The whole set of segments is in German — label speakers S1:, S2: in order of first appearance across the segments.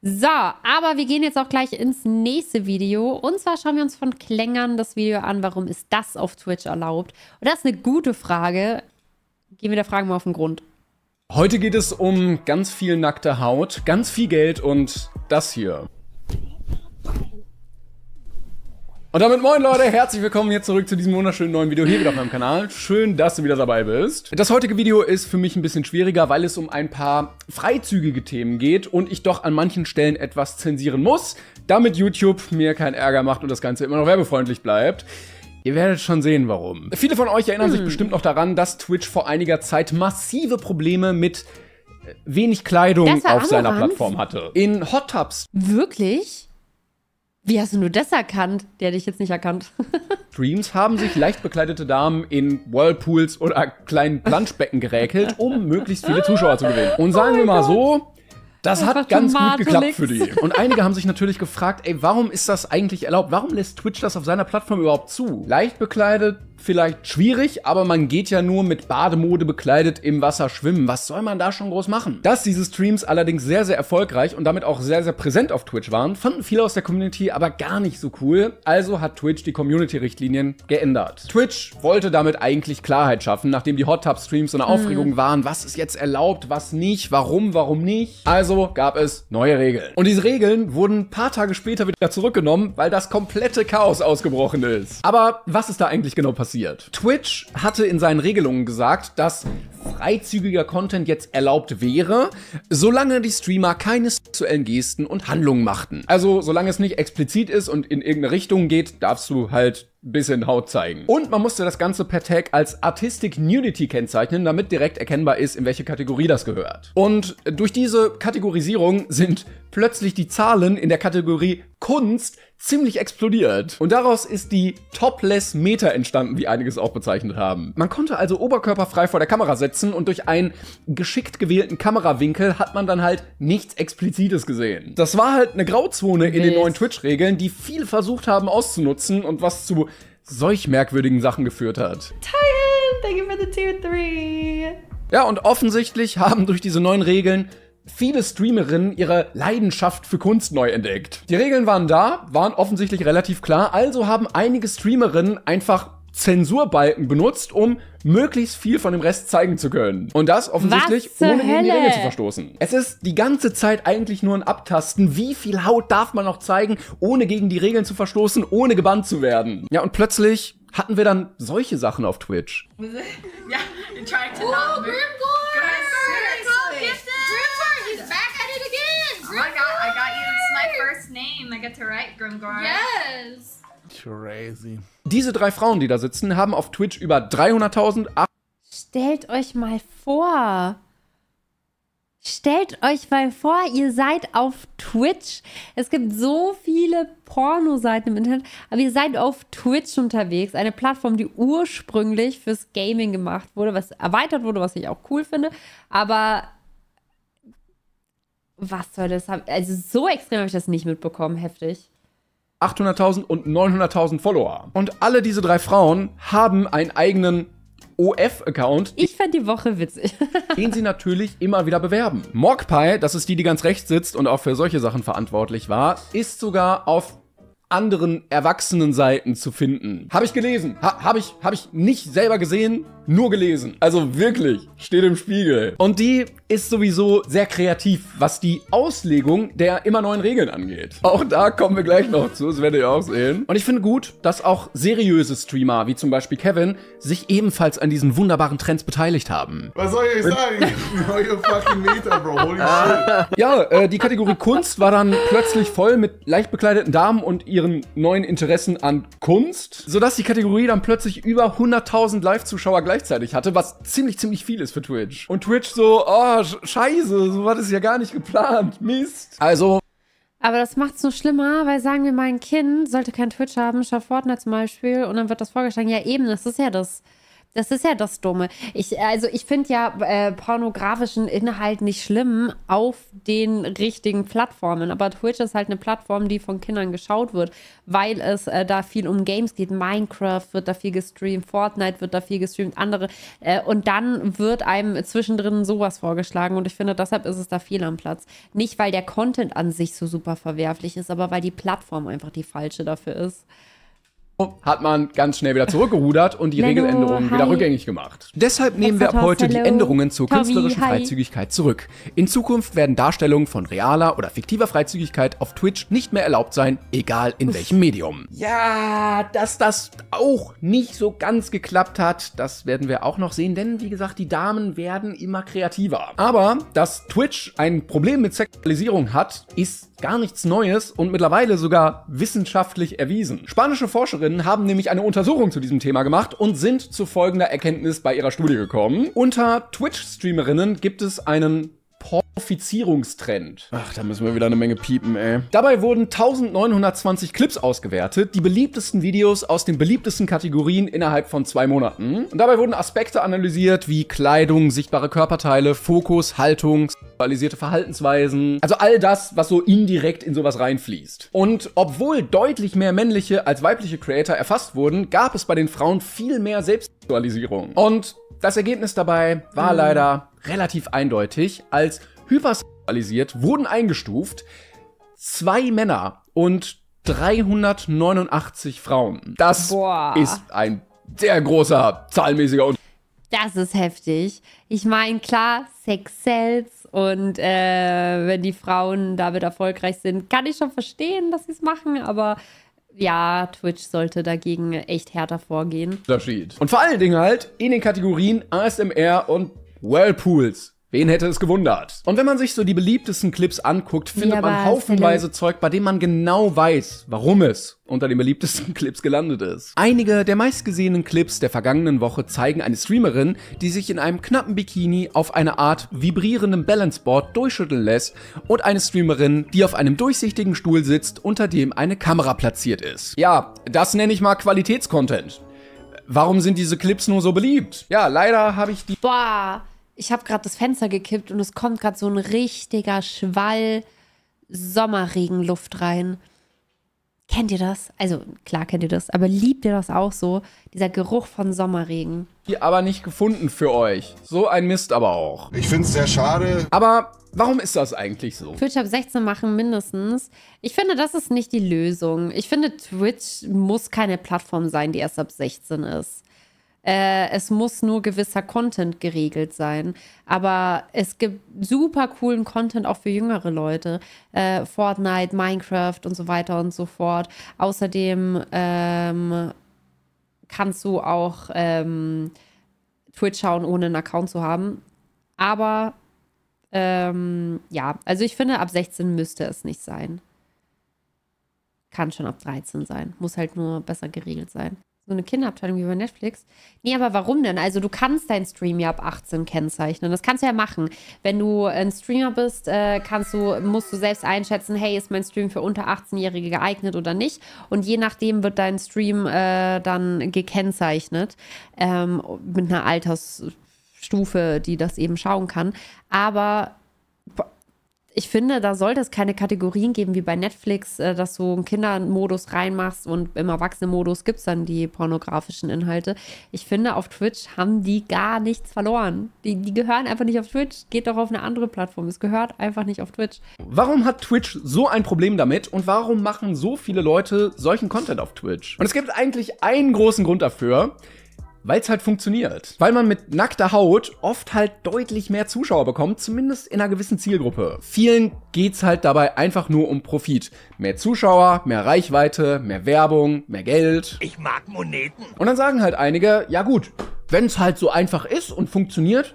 S1: So, aber wir gehen jetzt auch gleich ins nächste Video. Und zwar schauen wir uns von Klängern das Video an, warum ist das auf Twitch erlaubt? Und das ist eine gute Frage. Gehen wir der Frage mal auf den Grund.
S2: Heute geht es um ganz viel nackte Haut, ganz viel Geld und das hier. Und damit moin Leute, herzlich willkommen hier zurück zu diesem wunderschönen neuen Video hier wieder auf meinem Kanal. Schön, dass du wieder dabei bist. Das heutige Video ist für mich ein bisschen schwieriger, weil es um ein paar freizügige Themen geht und ich doch an manchen Stellen etwas zensieren muss, damit YouTube mir keinen Ärger macht und das Ganze immer noch werbefreundlich bleibt. Ihr werdet schon sehen, warum. Viele von euch erinnern sich hm. bestimmt noch daran, dass Twitch vor einiger Zeit massive Probleme mit äh, wenig Kleidung auf seiner Plattform hatte. In
S1: Hot Tubs. Wirklich? Wie hast du nur das erkannt? Der hätte ich jetzt nicht erkannt.
S2: Dreams haben sich leicht bekleidete Damen in Whirlpools oder kleinen Planschbecken geräkelt, um möglichst viele Zuschauer zu gewinnen. Und sagen oh wir mal Gott. so, das Einfach hat ganz gut geklappt für die. Und einige haben sich natürlich gefragt, ey, warum ist das eigentlich erlaubt? Warum lässt Twitch das auf seiner Plattform überhaupt zu? Leicht bekleidet, vielleicht schwierig, aber man geht ja nur mit Bademode bekleidet im Wasser schwimmen. Was soll man da schon groß machen? Dass diese Streams allerdings sehr, sehr erfolgreich und damit auch sehr, sehr präsent auf Twitch waren, fanden viele aus der Community aber gar nicht so cool. Also hat Twitch die Community-Richtlinien geändert. Twitch wollte damit eigentlich Klarheit schaffen, nachdem die Hot Tub Streams so eine hm. Aufregung mhm. waren. Was ist jetzt erlaubt, was nicht, warum, warum nicht? Also gab es neue Regeln. Und diese Regeln wurden ein paar Tage später wieder zurückgenommen, weil das komplette Chaos ausgebrochen ist. Aber was ist da eigentlich genau passiert? passiert. Twitch hatte in seinen Regelungen gesagt, dass freizügiger Content jetzt erlaubt wäre, solange die Streamer keine sexuellen Gesten und Handlungen machten. Also solange es nicht explizit ist und in irgendeine Richtung geht, darfst du halt bisschen Haut zeigen. Und man musste das Ganze per Tag als Artistic Nudity kennzeichnen, damit direkt erkennbar ist, in welche Kategorie das gehört. Und durch diese Kategorisierung sind plötzlich die Zahlen in der Kategorie Kunst ziemlich explodiert. Und daraus ist die Topless Meta entstanden, wie einige auch bezeichnet haben. Man konnte also oberkörperfrei vor der Kamera setzen und durch einen geschickt gewählten Kamerawinkel hat man dann halt nichts Explizites gesehen. Das war halt eine Grauzone in den neuen Twitch-Regeln, die viel versucht haben auszunutzen und was zu solch merkwürdigen Sachen geführt hat. Titan, thank you for the tier 3. Ja, und offensichtlich haben durch diese neuen Regeln viele Streamerinnen ihre Leidenschaft für Kunst neu entdeckt. Die Regeln waren da, waren offensichtlich relativ klar, also haben einige Streamerinnen einfach Zensurbalken benutzt, um möglichst viel von dem Rest zeigen zu können. Und das offensichtlich ohne gegen die Regeln zu verstoßen. Es ist die ganze Zeit eigentlich nur ein Abtasten, wie viel Haut darf man noch zeigen, ohne gegen die Regeln zu verstoßen, ohne gebannt zu werden. Ja, und plötzlich hatten wir dann solche Sachen auf Twitch. ja, you're trying to not oh, move. Oh,
S1: I got you. It's my first name. I get to write Grimgore. Yes.
S2: Crazy. Diese drei Frauen, die da sitzen, haben auf Twitch über 300.000.
S1: Stellt euch mal vor. Stellt euch mal vor, ihr seid auf Twitch. Es gibt so viele Pornoseiten im Internet, aber ihr seid auf Twitch unterwegs. Eine Plattform, die ursprünglich fürs Gaming gemacht wurde, was erweitert wurde, was ich auch cool finde. Aber was soll das haben? Also so extrem habe ich das nicht mitbekommen, heftig. 800.000 und 900.000 Follower.
S2: Und alle diese drei Frauen haben einen eigenen OF-Account. Ich fand die Woche witzig. den sie natürlich immer wieder bewerben. Mogpie, das ist die, die ganz rechts sitzt und auch für solche Sachen verantwortlich war, ist sogar auf anderen Erwachsenenseiten zu finden. Habe ich gelesen. Ha habe ich, hab ich nicht selber gesehen nur gelesen. Also wirklich, steht im Spiegel. Und die ist sowieso sehr kreativ, was die Auslegung der immer neuen Regeln angeht. Auch da kommen wir gleich noch zu, das werdet ihr auch sehen. Und ich finde gut, dass auch seriöse Streamer, wie zum Beispiel Kevin, sich ebenfalls an diesen wunderbaren Trends beteiligt haben.
S1: Was soll ich sagen? Neue fucking Meter, Bro. Holy ah.
S2: shit. Ja, äh, die Kategorie Kunst war dann plötzlich voll mit leicht bekleideten Damen und ihren neuen Interessen an Kunst, sodass die Kategorie dann plötzlich über 100.000 Live-Zuschauer gleich gleichzeitig hatte, was ziemlich, ziemlich viel ist für Twitch. Und Twitch so, oh, scheiße, so war das ja gar nicht geplant, Mist. Also...
S1: Aber das macht es nur schlimmer, weil sagen wir, mein Kind sollte kein Twitch haben, schafft Fortnite zum Beispiel, und dann wird das vorgeschlagen. Ja eben, das ist ja das... Das ist ja das Dumme. Ich, also ich finde ja äh, pornografischen Inhalt nicht schlimm auf den richtigen Plattformen. Aber Twitch ist halt eine Plattform, die von Kindern geschaut wird, weil es äh, da viel um Games geht. Minecraft wird da viel gestreamt, Fortnite wird da viel gestreamt, andere. Äh, und dann wird einem zwischendrin sowas vorgeschlagen. Und ich finde, deshalb ist es da viel am Platz. Nicht, weil der Content an sich so super verwerflich ist, aber weil die Plattform einfach die falsche dafür ist hat
S2: man ganz schnell wieder zurückgerudert und die Lalo, Regeländerungen hi. wieder rückgängig gemacht.
S1: Deshalb nehmen wir ab heute hallo. die Änderungen zur Tommy, künstlerischen hi.
S2: Freizügigkeit zurück. In Zukunft werden Darstellungen von realer oder fiktiver Freizügigkeit auf Twitch nicht mehr erlaubt sein, egal in Uff. welchem Medium. Ja, dass das auch nicht so ganz geklappt hat, das werden wir auch noch sehen, denn wie gesagt, die Damen werden immer kreativer. Aber dass Twitch ein Problem mit Sexualisierung hat, ist gar nichts Neues und mittlerweile sogar wissenschaftlich erwiesen. Spanische Forscherin Forscherinnen haben nämlich eine Untersuchung zu diesem Thema gemacht und sind zu folgender Erkenntnis bei ihrer Studie gekommen. Unter Twitch-Streamerinnen gibt es einen Porfizierungstrend. Ach, da müssen wir wieder eine Menge piepen, ey. Dabei wurden 1920 Clips ausgewertet, die beliebtesten Videos aus den beliebtesten Kategorien innerhalb von zwei Monaten. Und dabei wurden Aspekte analysiert wie Kleidung, sichtbare Körperteile, Fokus, Haltung, sexualisierte Verhaltensweisen, also all das, was so indirekt in sowas reinfließt. Und obwohl deutlich mehr männliche als weibliche Creator erfasst wurden, gab es bei den Frauen viel mehr Selbstsexualisierung. Und das Ergebnis dabei war hm. leider relativ eindeutig. Als hypersexualisiert wurden eingestuft zwei Männer und 389 Frauen. Das Boah. ist ein sehr großer zahlenmäßiger Unterschied.
S1: Das ist heftig. Ich meine, klar, Sex sells und äh, wenn die Frauen damit erfolgreich sind, kann ich schon verstehen, dass sie es machen, aber ja, Twitch sollte dagegen echt härter vorgehen.
S2: Das Und vor allen Dingen halt in den Kategorien ASMR und Whirlpools. Wen hätte es gewundert? Und wenn man sich so die beliebtesten Clips anguckt, findet ja, man haufenweise Zeug, bei dem man genau weiß, warum es unter den beliebtesten Clips gelandet ist. Einige der meistgesehenen Clips der vergangenen Woche zeigen eine Streamerin, die sich in einem knappen Bikini auf einer Art vibrierendem Balanceboard durchschütteln lässt und eine Streamerin, die auf einem durchsichtigen Stuhl sitzt, unter dem eine Kamera platziert ist. Ja, das nenne ich mal Qualitätscontent. Warum sind diese Clips nur so beliebt? Ja, leider habe ich
S1: die... Boah ich habe gerade das Fenster gekippt und es kommt gerade so ein richtiger Schwall Sommerregenluft rein. Kennt ihr das? Also klar kennt ihr das, aber liebt ihr das auch so? Dieser Geruch von Sommerregen.
S2: Die aber nicht gefunden für euch. So ein Mist aber auch. Ich finde es sehr schade. Aber warum ist das eigentlich so? Twitch
S1: ab 16 machen mindestens. Ich finde, das ist nicht die Lösung. Ich finde, Twitch muss keine Plattform sein, die erst ab 16 ist. Äh, es muss nur gewisser Content geregelt sein. Aber es gibt super coolen Content auch für jüngere Leute. Äh, Fortnite, Minecraft und so weiter und so fort. Außerdem ähm, kannst du auch ähm, Twitch schauen, ohne einen Account zu haben. Aber ähm, ja, also ich finde, ab 16 müsste es nicht sein. Kann schon ab 13 sein. Muss halt nur besser geregelt sein. So eine Kinderabteilung wie bei Netflix. Nee, aber warum denn? Also du kannst deinen Stream ja ab 18 kennzeichnen. Das kannst du ja machen. Wenn du ein Streamer bist, äh, kannst du, musst du selbst einschätzen, hey, ist mein Stream für unter 18-Jährige geeignet oder nicht? Und je nachdem wird dein Stream äh, dann gekennzeichnet. Ähm, mit einer Altersstufe, die das eben schauen kann. Aber ich finde, da sollte es keine Kategorien geben wie bei Netflix, äh, dass du einen Kindermodus reinmachst und im Erwachsenenmodus gibt es dann die pornografischen Inhalte. Ich finde, auf Twitch haben die gar nichts verloren. Die, die gehören einfach nicht auf Twitch. Geht doch auf eine andere Plattform. Es gehört einfach nicht auf Twitch. Warum hat Twitch so
S2: ein Problem damit und warum machen so viele Leute solchen Content auf Twitch? Und es gibt eigentlich einen großen Grund dafür weil es halt funktioniert. Weil man mit nackter Haut oft halt deutlich mehr Zuschauer bekommt, zumindest in einer gewissen Zielgruppe. Vielen geht's halt dabei einfach nur um Profit. Mehr Zuschauer, mehr Reichweite, mehr Werbung, mehr Geld. Ich mag Moneten. Und dann sagen halt einige, ja gut, wenn's halt so einfach ist und funktioniert,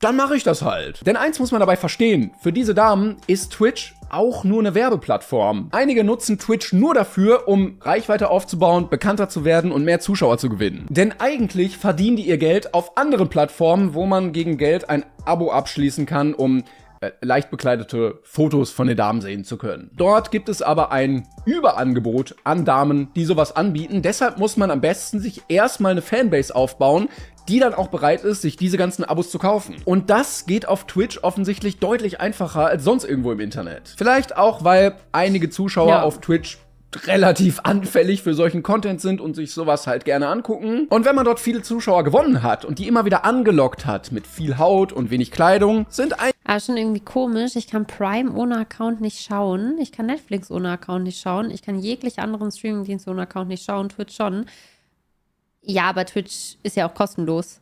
S2: dann mache ich das halt. Denn eins muss man dabei verstehen, für diese Damen ist Twitch auch nur eine Werbeplattform. Einige nutzen Twitch nur dafür, um Reichweite aufzubauen, bekannter zu werden und mehr Zuschauer zu gewinnen. Denn eigentlich verdienen die ihr Geld auf anderen Plattformen, wo man gegen Geld ein Abo abschließen kann, um äh, leicht bekleidete Fotos von den Damen sehen zu können. Dort gibt es aber ein Überangebot an Damen, die sowas anbieten. Deshalb muss man am besten sich erstmal eine Fanbase aufbauen, die dann auch bereit ist, sich diese ganzen Abos zu kaufen. Und das geht auf Twitch offensichtlich deutlich einfacher als sonst irgendwo im Internet. Vielleicht auch, weil einige Zuschauer ja. auf Twitch relativ anfällig für solchen Content sind und sich sowas halt gerne angucken. Und wenn man dort viele Zuschauer gewonnen hat und die immer wieder angelockt hat mit viel Haut und wenig Kleidung,
S1: sind ein... Aber ah, schon irgendwie komisch, ich kann Prime ohne Account nicht schauen, ich kann Netflix ohne Account nicht schauen, ich kann jegliche anderen Streamingdienste ohne Account nicht schauen, Twitch schon. Ja, aber Twitch ist ja auch kostenlos.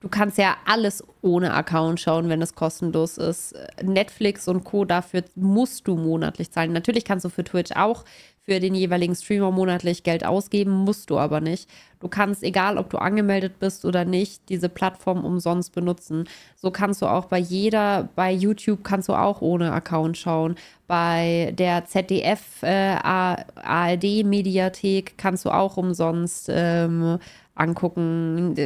S1: Du kannst ja alles ohne Account schauen, wenn es kostenlos ist. Netflix und Co. dafür musst du monatlich zahlen. Natürlich kannst du für Twitch auch für den jeweiligen Streamer monatlich Geld ausgeben, musst du aber nicht. Du kannst, egal ob du angemeldet bist oder nicht, diese Plattform umsonst benutzen. So kannst du auch bei jeder, bei YouTube kannst du auch ohne Account schauen. Bei der ZDF äh, ARD Mediathek kannst du auch umsonst ähm, angucken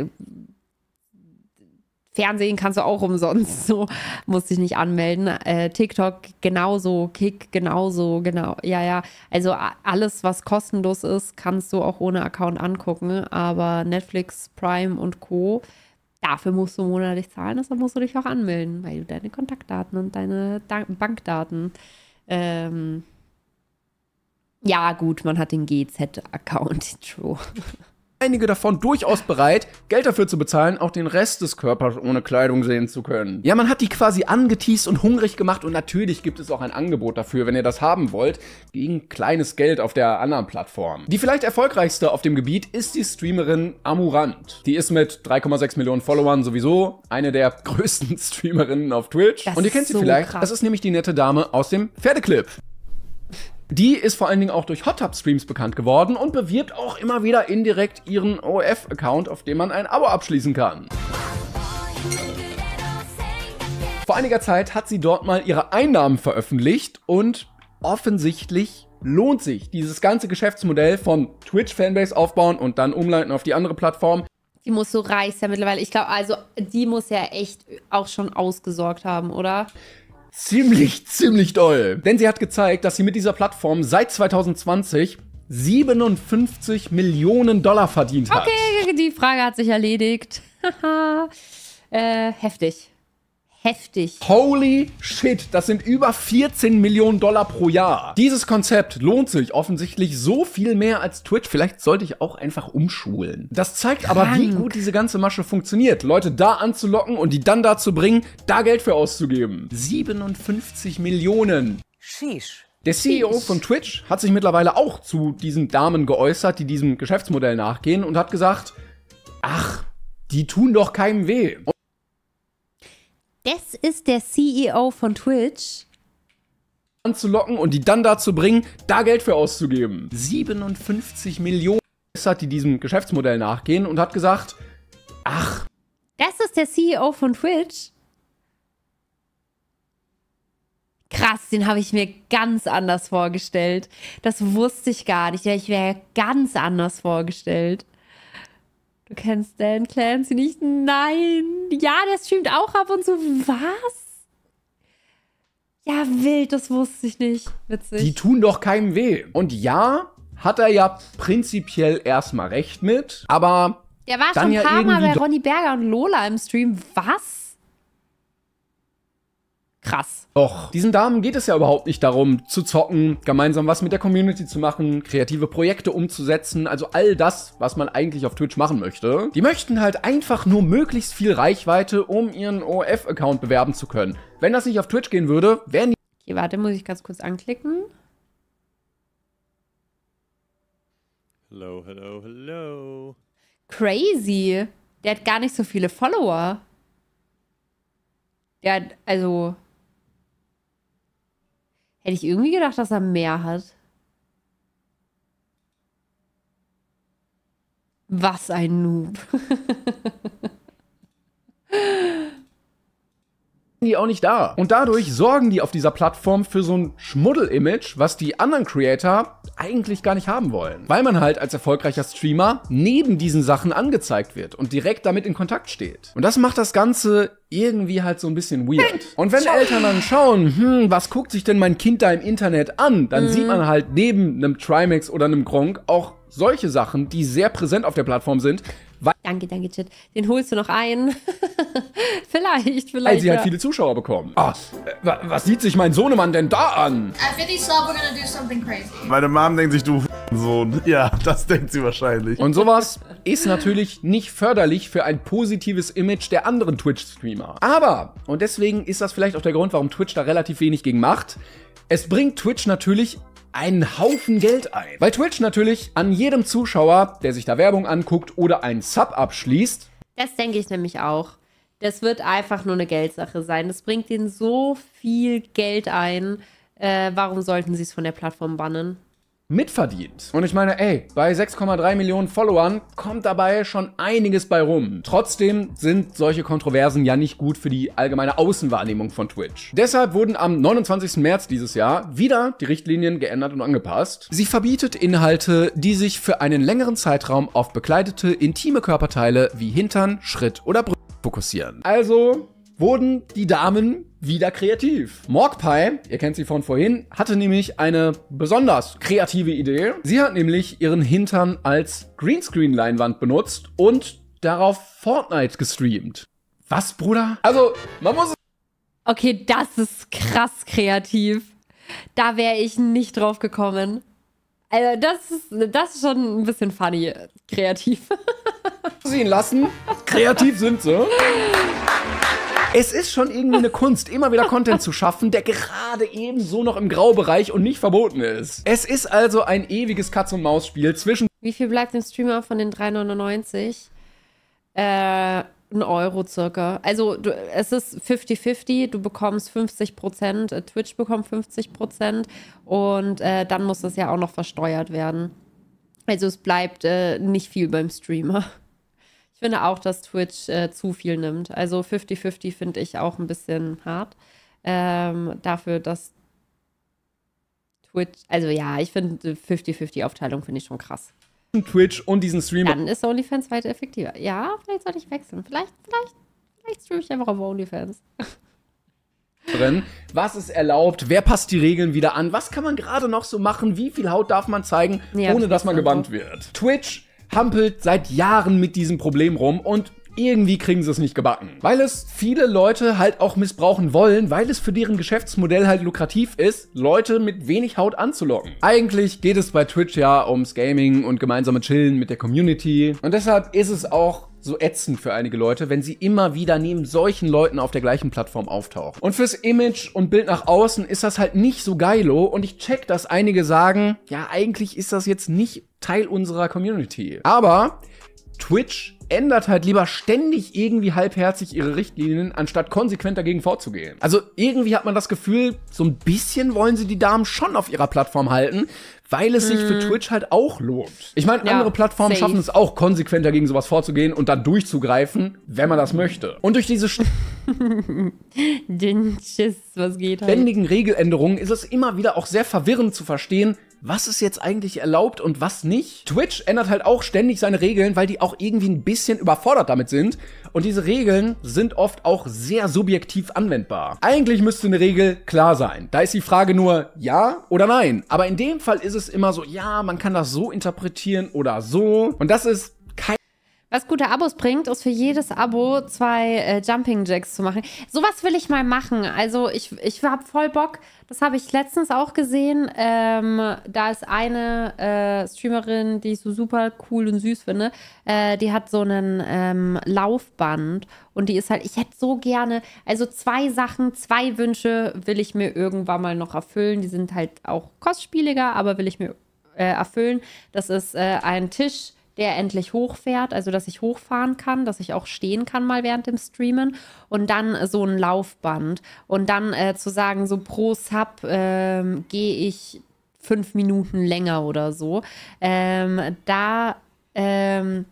S1: Fernsehen kannst du auch umsonst, so musst dich nicht anmelden. Äh, TikTok genauso, Kick genauso, genau. Ja, ja. Also alles, was kostenlos ist, kannst du auch ohne Account angucken. Aber Netflix, Prime und Co. Dafür musst du monatlich zahlen, deshalb musst du dich auch anmelden, weil du deine Kontaktdaten und deine da Bankdaten. Ähm ja, gut, man hat den GZ-Account, true
S2: einige davon durchaus bereit, Geld dafür zu bezahlen, auch den Rest des Körpers ohne Kleidung sehen zu können. Ja, man hat die quasi angeteased und hungrig gemacht und natürlich gibt es auch ein Angebot dafür, wenn ihr das haben wollt, gegen kleines Geld auf der anderen Plattform. Die vielleicht erfolgreichste auf dem Gebiet ist die Streamerin Amurant. Die ist mit 3,6 Millionen Followern sowieso eine der größten Streamerinnen auf Twitch. Das und ihr kennt so sie vielleicht. Krass. Das ist nämlich die nette Dame aus dem Pferdeclip. Die ist vor allen Dingen auch durch Hot Tub Streams bekannt geworden und bewirbt auch immer wieder indirekt ihren OF-Account, auf dem man ein Abo abschließen kann. Vor einiger Zeit hat sie dort mal ihre Einnahmen veröffentlicht und offensichtlich lohnt sich dieses ganze Geschäftsmodell von Twitch-Fanbase aufbauen und dann umleiten auf die andere Plattform.
S1: Die muss so reich sein mittlerweile. Ich glaube, also die muss ja echt auch schon ausgesorgt haben, oder?
S2: ziemlich, ziemlich doll. Denn sie hat gezeigt, dass sie mit dieser Plattform seit 2020 57 Millionen Dollar verdient hat.
S1: Okay, die Frage hat sich erledigt. äh, heftig. Heftig.
S2: Holy shit, das sind über 14 Millionen Dollar pro Jahr. Dieses Konzept lohnt sich offensichtlich so viel mehr als Twitch. Vielleicht sollte ich auch einfach umschulen. Das zeigt Krank. aber, wie gut diese ganze Masche funktioniert. Leute da anzulocken und die dann dazu bringen, da Geld für auszugeben. 57 Millionen. Sheesh. Der CEO von Twitch hat sich mittlerweile auch zu diesen Damen geäußert, die diesem Geschäftsmodell nachgehen und hat gesagt, ach, die tun doch keinem weh.
S1: Das ist der CEO von Twitch.
S2: Anzulocken und die dann dazu bringen, da Geld für auszugeben. 57 Millionen hat die diesem Geschäftsmodell nachgehen und hat gesagt,
S1: ach. Das ist der CEO von Twitch. krass, den habe ich mir ganz anders vorgestellt. Das wusste ich gar nicht. Ja, ich wäre ganz anders vorgestellt kennst Dan Clancy nicht? Nein. Ja, der streamt auch ab und zu. Was? Ja, wild, das wusste ich nicht. Witzig. Die
S2: tun doch keinem weh. Und ja, hat er ja prinzipiell erstmal recht mit, aber. Der war schon ein paar Mal bei Ronny
S1: Berger und Lola im Stream. Was?
S2: krass. Doch. Diesen Damen geht es ja überhaupt nicht darum, zu zocken, gemeinsam was mit der Community zu machen, kreative Projekte umzusetzen, also all das, was man eigentlich auf Twitch machen möchte. Die möchten halt einfach nur möglichst viel Reichweite, um ihren OF-Account bewerben zu können. Wenn das nicht auf Twitch gehen würde, wären die... Okay, warte, muss ich ganz kurz anklicken.
S1: Hello, hello, hello. Crazy. Der hat gar nicht so viele Follower. Der hat, also, Hätte ich irgendwie gedacht, dass er mehr hat. Was ein Noob.
S2: die auch nicht da. Und dadurch sorgen die auf dieser Plattform für so ein Schmuddel-Image, was die anderen Creator eigentlich gar nicht haben wollen. Weil man halt als erfolgreicher Streamer neben diesen Sachen angezeigt wird und direkt damit in Kontakt steht. Und das macht das Ganze irgendwie halt so ein bisschen weird. Und wenn Eltern dann schauen, hm, was guckt sich denn mein Kind da im Internet an, dann mhm. sieht man halt neben einem Trimax oder einem Gronk auch solche Sachen, die sehr präsent auf der Plattform sind,
S1: Danke, danke, Chit. Den holst du noch ein. vielleicht, vielleicht. Weil sie ja. hat viele
S2: Zuschauer bekommen. Ah, äh, was sieht sich mein Sohnemann denn da an? I think he saw we're gonna do something crazy. Meine Mom denkt sich, du Sohn. Ja, das denkt sie wahrscheinlich. Und sowas ist natürlich nicht förderlich für ein positives Image der anderen Twitch-Streamer. Aber, und deswegen ist das vielleicht auch der Grund, warum Twitch da relativ wenig gegen macht, es bringt Twitch natürlich einen Haufen Geld ein. Weil Twitch natürlich an jedem Zuschauer, der sich da Werbung anguckt oder einen Sub abschließt.
S1: Das denke ich nämlich auch. Das wird einfach nur eine Geldsache sein. Das bringt ihnen so viel Geld ein. Äh, warum sollten sie es von der Plattform bannen?
S2: mitverdient. Und ich meine, ey, bei 6,3 Millionen Followern kommt dabei schon einiges bei rum. Trotzdem sind solche Kontroversen ja nicht gut für die allgemeine Außenwahrnehmung von Twitch. Deshalb wurden am 29. März dieses Jahr wieder die Richtlinien geändert und angepasst. Sie verbietet Inhalte, die sich für einen längeren Zeitraum auf bekleidete, intime Körperteile wie Hintern, Schritt oder Brücke fokussieren. Also wurden die Damen wieder kreativ. Morgpie, ihr kennt sie von vorhin, hatte nämlich eine besonders kreative Idee. Sie hat nämlich ihren Hintern als Greenscreen-Leinwand benutzt und darauf Fortnite gestreamt. Was, Bruder? Also, man muss...
S1: Okay, das ist krass kreativ. Da wäre ich nicht drauf gekommen. Also, das ist, das ist schon ein bisschen funny, kreativ.
S2: Sie ihn lassen. Kreativ sind sie es ist schon irgendwie eine Kunst, immer wieder Content zu schaffen, der gerade eben so noch im Graubereich und nicht verboten ist.
S1: Es ist also ein ewiges Katz-und-Maus-Spiel zwischen... Wie viel bleibt dem Streamer von den 3,99? Äh, ein Euro circa. Also du, es ist 50-50, du bekommst 50 Prozent, äh, Twitch bekommt 50 Prozent und äh, dann muss das ja auch noch versteuert werden. Also es bleibt äh, nicht viel beim Streamer finde auch, dass Twitch äh, zu viel nimmt. Also 50-50 finde ich auch ein bisschen hart. Ähm, dafür, dass Twitch, also ja, ich finde 50-50-Aufteilung äh, finde ich schon krass. Twitch und diesen Streamer. Dann ist OnlyFans weiter effektiver. Ja, vielleicht sollte ich wechseln. Vielleicht, vielleicht, vielleicht streame ich einfach auf OnlyFans.
S2: Drin. Was ist erlaubt? Wer passt die Regeln wieder an? Was kann man gerade noch so machen? Wie viel Haut darf man zeigen, ja, ohne dass man gebannt wird? Twitch hampelt seit Jahren mit diesem Problem rum und irgendwie kriegen sie es nicht gebacken. Weil es viele Leute halt auch missbrauchen wollen, weil es für deren Geschäftsmodell halt lukrativ ist, Leute mit wenig Haut anzulocken. Eigentlich geht es bei Twitch ja ums Gaming und gemeinsame Chillen mit der Community. Und deshalb ist es auch so ätzend für einige Leute, wenn sie immer wieder neben solchen Leuten auf der gleichen Plattform auftauchen. Und fürs Image und Bild nach außen ist das halt nicht so geilo und ich check, dass einige sagen, ja, eigentlich ist das jetzt nicht Teil unserer Community. Aber Twitch ändert halt lieber ständig irgendwie halbherzig ihre Richtlinien, anstatt konsequent dagegen vorzugehen. Also irgendwie hat man das Gefühl, so ein bisschen wollen sie die Damen schon auf ihrer Plattform halten, weil es sich für hm. Twitch halt auch lohnt. Ich meine, ja, andere Plattformen safe. schaffen es auch konsequent dagegen sowas vorzugehen und dann durchzugreifen, wenn man das möchte. Und durch diese Dünnschiss, was geht halt. ständigen Regeländerungen ist es immer wieder auch sehr verwirrend zu verstehen, was ist jetzt eigentlich erlaubt und was nicht. Twitch ändert halt auch ständig seine Regeln, weil die auch irgendwie ein bisschen überfordert damit sind. Und diese Regeln sind oft auch sehr subjektiv anwendbar. Eigentlich müsste eine Regel klar sein. Da ist die Frage nur ja oder nein. Aber in dem Fall ist es immer so, ja, man kann das so interpretieren oder so. Und das ist
S1: was gute Abos bringt, ist für jedes Abo zwei äh, Jumping Jacks zu machen. Sowas will ich mal machen. Also ich, ich habe voll Bock. Das habe ich letztens auch gesehen. Ähm, da ist eine äh, Streamerin, die ich so super cool und süß finde. Äh, die hat so einen ähm, Laufband und die ist halt, ich hätte so gerne, also zwei Sachen, zwei Wünsche will ich mir irgendwann mal noch erfüllen. Die sind halt auch kostspieliger, aber will ich mir äh, erfüllen. Das ist äh, ein Tisch der endlich hochfährt, also dass ich hochfahren kann, dass ich auch stehen kann mal während dem Streamen und dann äh, so ein Laufband und dann äh, zu sagen, so pro Sub ähm, gehe ich fünf Minuten länger oder so. Ähm, da ähm,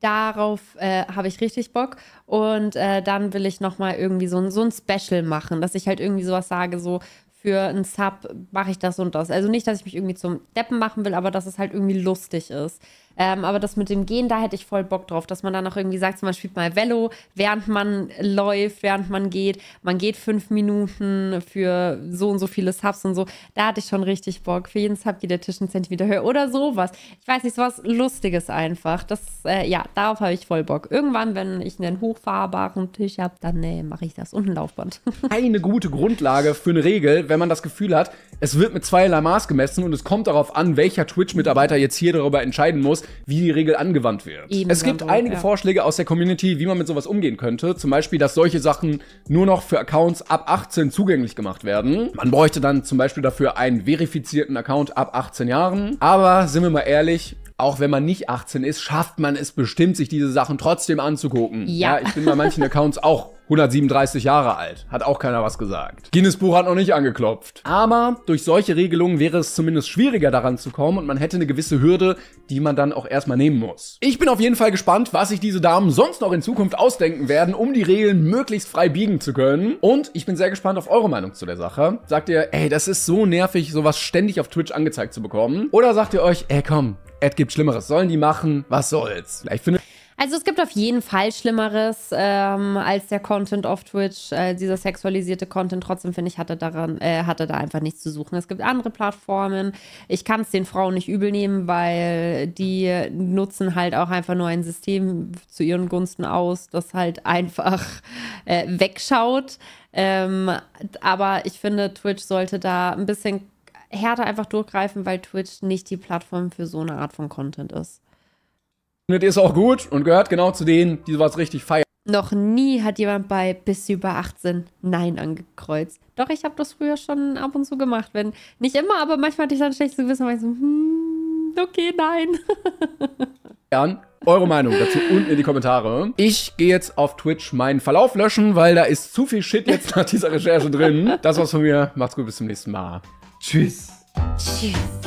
S1: darauf äh, habe ich richtig Bock. Und äh, dann will ich nochmal irgendwie so ein, so ein Special machen, dass ich halt irgendwie sowas sage, so für einen Sub mache ich das und das. Also nicht, dass ich mich irgendwie zum Deppen machen will, aber dass es halt irgendwie lustig ist. Ähm, aber das mit dem Gehen, da hätte ich voll Bock drauf, dass man dann auch irgendwie sagt, zum Beispiel mal Velo, während man läuft, während man geht. Man geht fünf Minuten für so und so viele Subs und so. Da hatte ich schon richtig Bock. Für jeden Sub geht der Tisch einen Zentimeter höher oder sowas. Ich weiß nicht, sowas Lustiges einfach. Das, äh, ja, darauf habe ich voll Bock. Irgendwann, wenn ich einen hochfahrbaren Tisch habe, dann äh, mache ich das und ein Laufband.
S2: Eine gute Grundlage für eine Regel, wenn man das Gefühl hat, es wird mit zweierlei Maß gemessen und es kommt darauf an, welcher Twitch-Mitarbeiter jetzt hier darüber entscheiden muss, wie die Regel angewandt wird. Eben es gibt genau, einige ja. Vorschläge aus der Community, wie man mit sowas umgehen könnte. Zum Beispiel, dass solche Sachen nur noch für Accounts ab 18 zugänglich gemacht werden. Man bräuchte dann zum Beispiel dafür einen verifizierten Account ab 18 Jahren. Aber sind wir mal ehrlich, auch wenn man nicht 18 ist, schafft man es bestimmt, sich diese Sachen trotzdem anzugucken. Ja, ja ich bin bei manchen Accounts auch 137 Jahre alt. Hat auch keiner was gesagt. Guinness Buch hat noch nicht angeklopft. Aber durch solche Regelungen wäre es zumindest schwieriger daran zu kommen und man hätte eine gewisse Hürde, die man dann auch erstmal nehmen muss. Ich bin auf jeden Fall gespannt, was sich diese Damen sonst noch in Zukunft ausdenken werden, um die Regeln möglichst frei biegen zu können. Und ich bin sehr gespannt auf eure Meinung zu der Sache. Sagt ihr, ey, das ist so nervig, sowas ständig auf Twitch angezeigt zu bekommen? Oder sagt ihr euch, ey komm, Ed gibt Schlimmeres, sollen die machen, was soll's? Vielleicht findet...
S1: Also es gibt auf jeden Fall Schlimmeres ähm, als der Content auf Twitch. Äh, dieser sexualisierte Content, trotzdem finde ich, hatte, daran, äh, hatte da einfach nichts zu suchen. Es gibt andere Plattformen. Ich kann es den Frauen nicht übel nehmen, weil die nutzen halt auch einfach nur ein System zu ihren Gunsten aus, das halt einfach äh, wegschaut. Ähm, aber ich finde, Twitch sollte da ein bisschen härter einfach durchgreifen, weil Twitch nicht die Plattform für so eine Art von Content ist.
S2: Schnitt ist auch gut und gehört genau zu denen, die sowas richtig feiern.
S1: Noch nie hat jemand bei bis über 18 Nein angekreuzt. Doch, ich habe das früher schon ab und zu gemacht. Wenn, nicht immer, aber manchmal hatte ich dann schlecht zu wissen, weil ich so, hm, okay, nein.
S2: Eure Meinung dazu unten in die Kommentare. Ich gehe jetzt auf Twitch meinen Verlauf löschen, weil da ist zu viel Shit jetzt nach dieser Recherche drin. Das war's von mir. Macht's gut, bis zum nächsten Mal. Tschüss. Tschüss.